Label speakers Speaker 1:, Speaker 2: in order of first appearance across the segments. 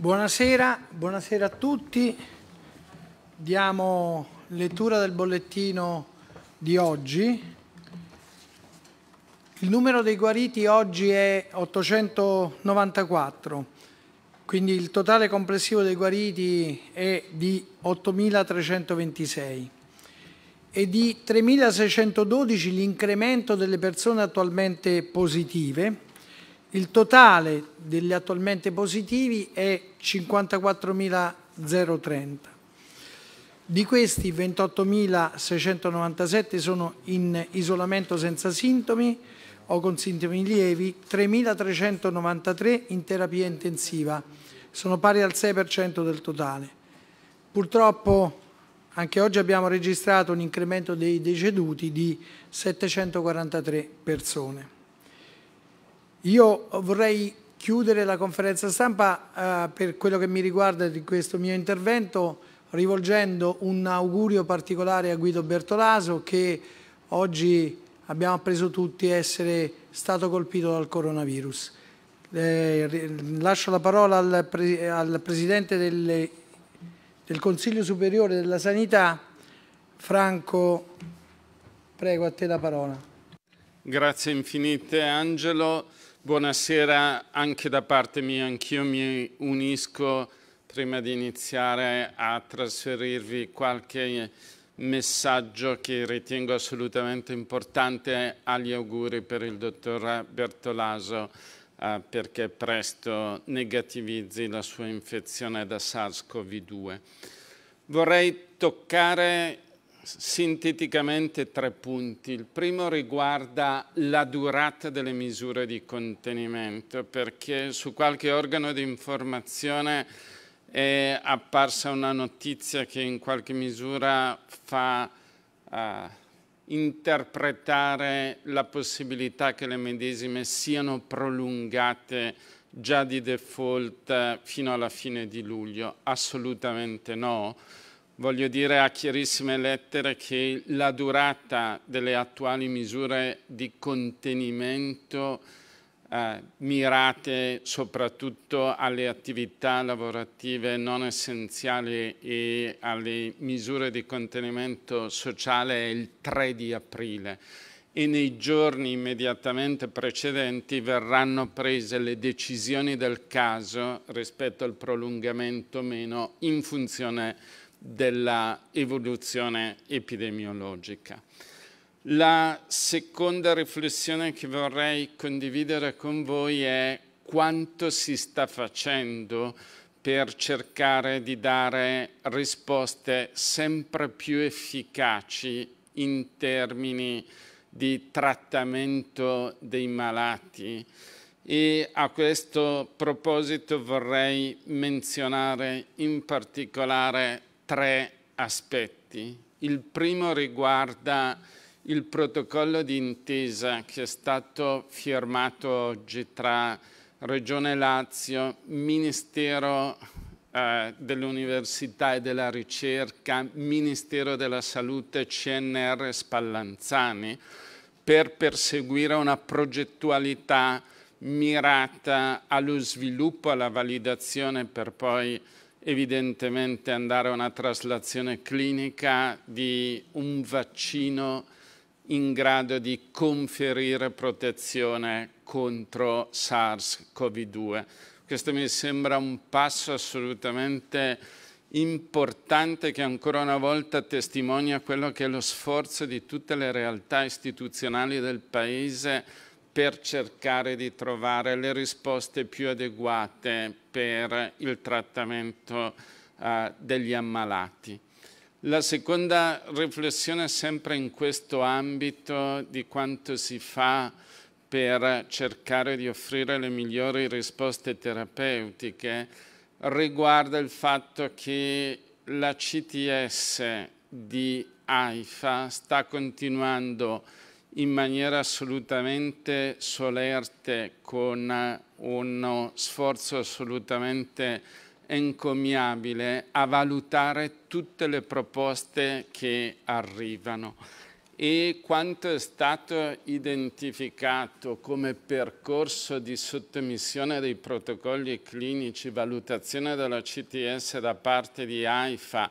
Speaker 1: Buonasera, buonasera, a tutti. Diamo lettura del bollettino di oggi. Il numero dei guariti oggi è 894, quindi il totale complessivo dei guariti è di 8.326 e di 3.612 l'incremento delle persone attualmente positive il totale degli attualmente positivi è 54.030. Di questi 28.697 sono in isolamento senza sintomi o con sintomi lievi, 3.393 in terapia intensiva, sono pari al 6% del totale. Purtroppo anche oggi abbiamo registrato un incremento dei deceduti di 743 persone. Io vorrei chiudere la conferenza stampa eh, per quello che mi riguarda di questo mio intervento rivolgendo un augurio particolare a Guido Bertolaso che oggi abbiamo appreso tutti essere stato colpito dal coronavirus. Eh, lascio la parola al, pre al Presidente del, del Consiglio Superiore della Sanità, Franco, prego a te la parola.
Speaker 2: Grazie infinite Angelo. Buonasera anche da parte mia, anch'io mi unisco prima di iniziare a trasferirvi qualche messaggio che ritengo assolutamente importante agli auguri per il dottor Bertolaso eh, perché presto negativizzi la sua infezione da SARS-CoV-2. Vorrei toccare sinteticamente tre punti. Il primo riguarda la durata delle misure di contenimento, perché su qualche organo di informazione è apparsa una notizia che in qualche misura fa uh, interpretare la possibilità che le medesime siano prolungate già di default fino alla fine di luglio. Assolutamente no voglio dire a chiarissime lettere che la durata delle attuali misure di contenimento eh, mirate soprattutto alle attività lavorative non essenziali e alle misure di contenimento sociale è il 3 di aprile e nei giorni immediatamente precedenti verranno prese le decisioni del caso rispetto al prolungamento o meno in funzione dell'evoluzione epidemiologica. La seconda riflessione che vorrei condividere con voi è quanto si sta facendo per cercare di dare risposte sempre più efficaci in termini di trattamento dei malati e a questo proposito vorrei menzionare in particolare tre aspetti. Il primo riguarda il protocollo di intesa che è stato firmato oggi tra Regione Lazio, Ministero eh, dell'Università e della Ricerca, Ministero della Salute, CNR Spallanzani, per perseguire una progettualità mirata allo sviluppo, alla validazione per poi evidentemente andare a una traslazione clinica di un vaccino in grado di conferire protezione contro SARS-CoV-2. Questo mi sembra un passo assolutamente importante che ancora una volta testimonia quello che è lo sforzo di tutte le realtà istituzionali del Paese per cercare di trovare le risposte più adeguate per il trattamento eh, degli ammalati. La seconda riflessione sempre in questo ambito di quanto si fa per cercare di offrire le migliori risposte terapeutiche riguarda il fatto che la CTS di AIFA sta continuando a in maniera assolutamente solerte, con uno sforzo assolutamente encomiabile a valutare tutte le proposte che arrivano e quanto è stato identificato come percorso di sottomissione dei protocolli clinici, valutazione della CTS da parte di AIFA,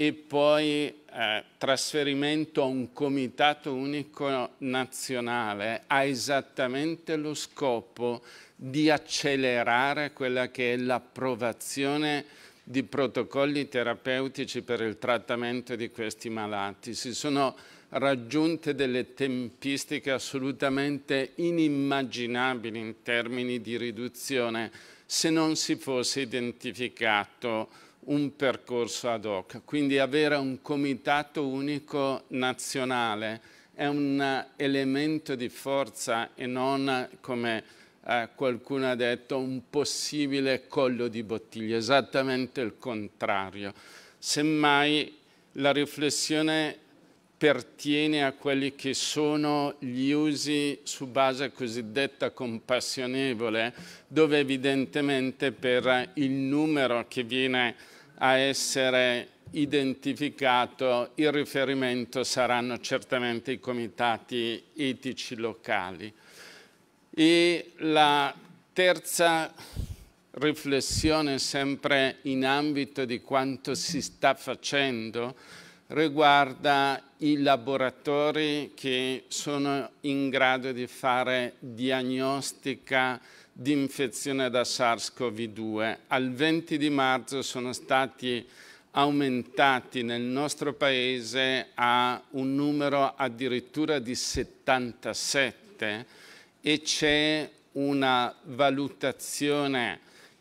Speaker 2: e poi eh, trasferimento a un comitato unico nazionale ha esattamente lo scopo di accelerare quella che è l'approvazione di protocolli terapeutici per il trattamento di questi malati. Si sono raggiunte delle tempistiche assolutamente inimmaginabili in termini di riduzione se non si fosse identificato un percorso ad hoc, quindi avere un comitato unico nazionale è un elemento di forza e non, come eh, qualcuno ha detto, un possibile collo di bottiglia, esattamente il contrario. Semmai la riflessione pertiene a quelli che sono gli usi su base cosiddetta compassionevole, dove evidentemente per il numero che viene a essere identificato il riferimento saranno certamente i comitati etici locali. E la terza riflessione sempre in ambito di quanto si sta facendo riguarda i laboratori che sono in grado di fare diagnostica di infezione da SARS-CoV-2. Al 20 di marzo sono stati aumentati nel nostro paese a un numero addirittura di 77 e c'è una valutazione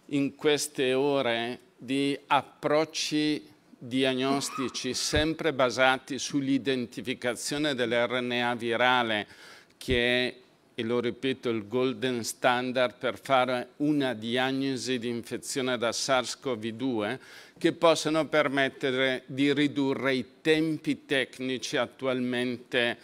Speaker 2: in queste ore di approcci diagnostici sempre basati sull'identificazione dell'RNA virale che è e lo ripeto, il golden standard per fare una diagnosi di infezione da SARS-CoV-2 che possono permettere di ridurre i tempi tecnici attualmente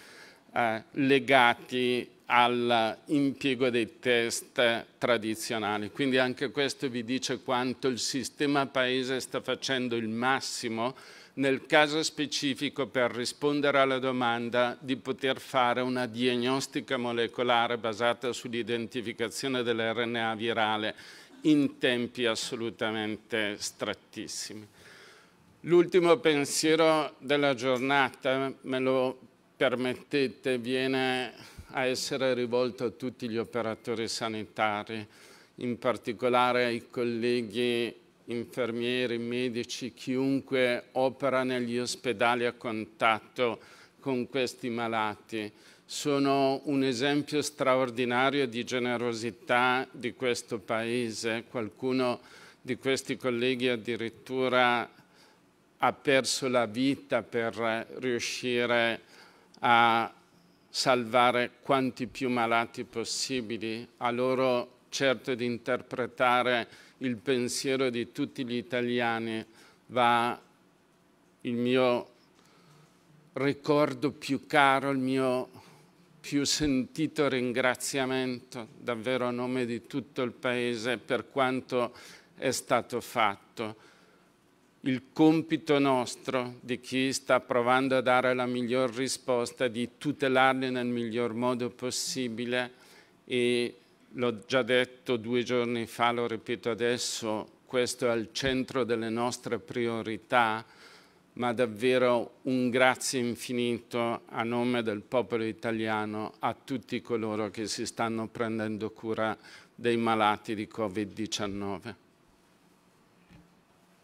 Speaker 2: eh, legati all'impiego dei test tradizionali. Quindi anche questo vi dice quanto il sistema paese sta facendo il massimo nel caso specifico per rispondere alla domanda di poter fare una diagnostica molecolare basata sull'identificazione dell'RNA virale in tempi assolutamente strettissimi. L'ultimo pensiero della giornata, me lo permettete, viene a essere rivolto a tutti gli operatori sanitari, in particolare ai colleghi infermieri, medici, chiunque opera negli ospedali a contatto con questi malati. Sono un esempio straordinario di generosità di questo Paese. Qualcuno di questi colleghi addirittura ha perso la vita per riuscire a salvare quanti più malati possibili. A loro certo di interpretare il pensiero di tutti gli italiani, va il mio ricordo più caro, il mio più sentito ringraziamento davvero a nome di tutto il Paese per quanto è stato fatto. Il compito nostro di chi sta provando a dare la miglior risposta è di tutelarli nel miglior modo possibile e L'ho già detto due giorni fa, lo ripeto adesso, questo è al centro delle nostre priorità, ma davvero un grazie infinito a nome del popolo italiano a tutti coloro che si stanno prendendo cura dei malati di Covid-19.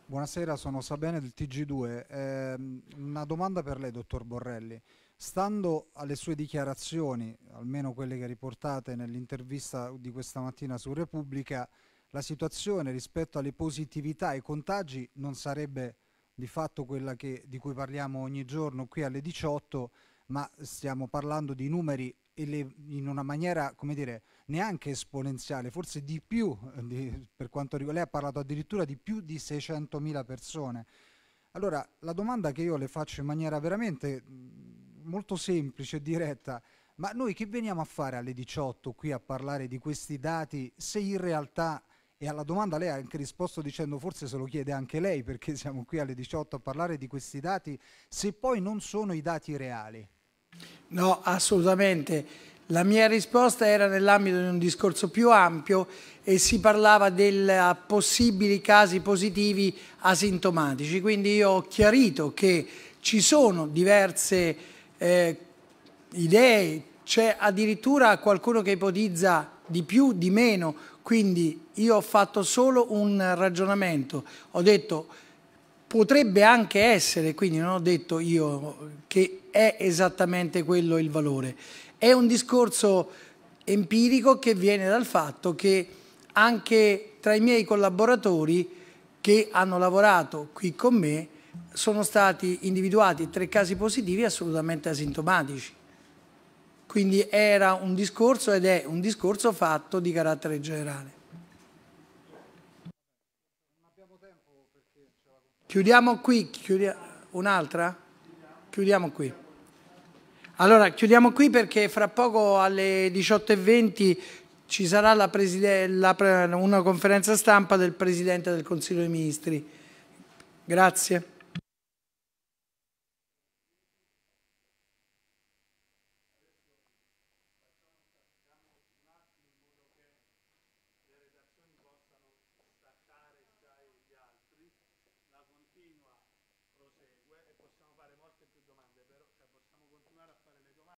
Speaker 1: Buonasera, sono Sabene del TG2. Eh, una domanda per lei, dottor Borrelli. Stando alle sue dichiarazioni, almeno quelle che riportate nell'intervista di questa mattina su Repubblica, la situazione rispetto alle positività e ai contagi non sarebbe di fatto quella che, di cui parliamo ogni giorno qui alle 18, ma stiamo parlando di numeri in una maniera, come dire, neanche esponenziale, forse di più, eh, di, per quanto riguarda, lei ha parlato addirittura di più di 600.000 persone. Allora, la domanda che io le faccio in maniera veramente molto semplice, e diretta. Ma noi che veniamo a fare alle 18 qui a parlare di questi dati se in realtà, e alla domanda lei ha anche risposto dicendo forse se lo chiede anche lei perché siamo qui alle 18 a parlare di questi dati, se poi non sono i dati reali? No, assolutamente. La mia risposta era nell'ambito di un discorso più ampio e si parlava dei eh, possibili casi positivi asintomatici, quindi io ho chiarito che ci sono diverse eh, idee, c'è addirittura qualcuno che ipotizza di più, di meno, quindi io ho fatto solo un ragionamento, ho detto potrebbe anche essere, quindi non ho detto io che è esattamente quello il valore, è un discorso empirico che viene dal fatto che anche tra i miei collaboratori che hanno lavorato qui con me sono stati individuati tre casi positivi assolutamente asintomatici. Quindi era un discorso ed è un discorso fatto di carattere generale. Chiudiamo qui, chiudia... un'altra? Chiudiamo qui. Allora, chiudiamo qui perché fra poco alle 18.20 ci sarà la la una conferenza stampa del Presidente del Consiglio dei Ministri. Grazie.